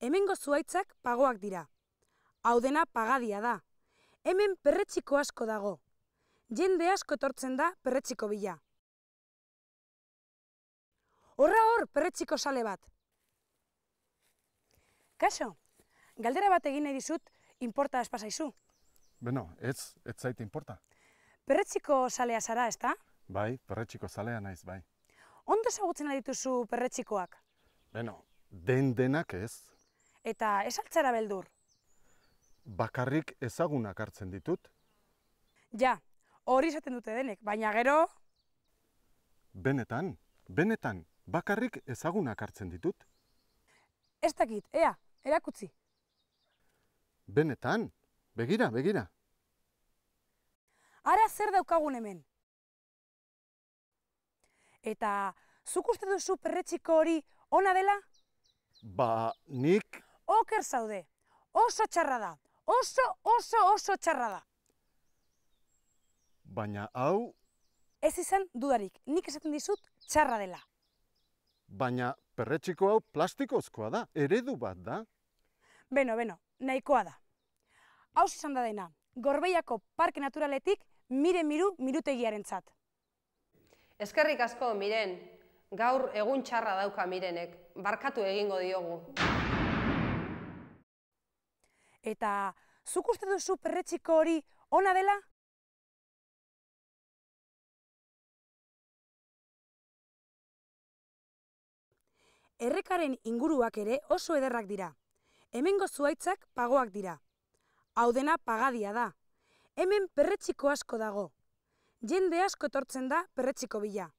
hemengo zuaitzak pagoak dira. Hau pagadia da. Hemen perretxiko asko dago. Jende asko etortzen da perretxiko bila. Horra hor perretxiko sale bat. Kaso, galdera bat egin nahi dizut, importa ez Beno, ez, ez zait inporta? Perretxiko salea zara, ez da? Bai, perretxiko salea naiz, bai. Ondo zagutzen adituzu perretxikoak? Beno, den denak ez, eta esaltzara beldur. Bakarrik ezagunak hartzen ditut? Ja, hori izaten dute denek, baina gero... Benetan, benetan, bakarrik ezagunak hartzen ditut? Ez dakit, ea, erakutzi. Benetan, begira, begira. Ara zer daukagun hemen? Eta, zuk uste duzu perretxiko hori ona dela? Ba, nik oker zaude. Oso txarra da. Oso, oso, oso txarra da. Baina hau... Ez izan dudarik, nik esaten dizut txarra dela. Baina perretxiko hau plastikozkoa da, eredu bat da. Beno, beno, nahikoa da. Hau zizan da dena, gorbeiako parke naturaletik mire miru mirutegiaren zat. Ezkerrik asko, miren, Gaur egun txarra dauka mirenek, barkatu egingo diogu. Eta zuk uste duzu perretxiko hori ona dela? Errekaren inguruak ere oso ederrak dira. Hemengo zuaitzak pagoak dira. Hau pagadia da. Hemen perretxiko asko dago. Jende asko etortzen da perretxiko bila.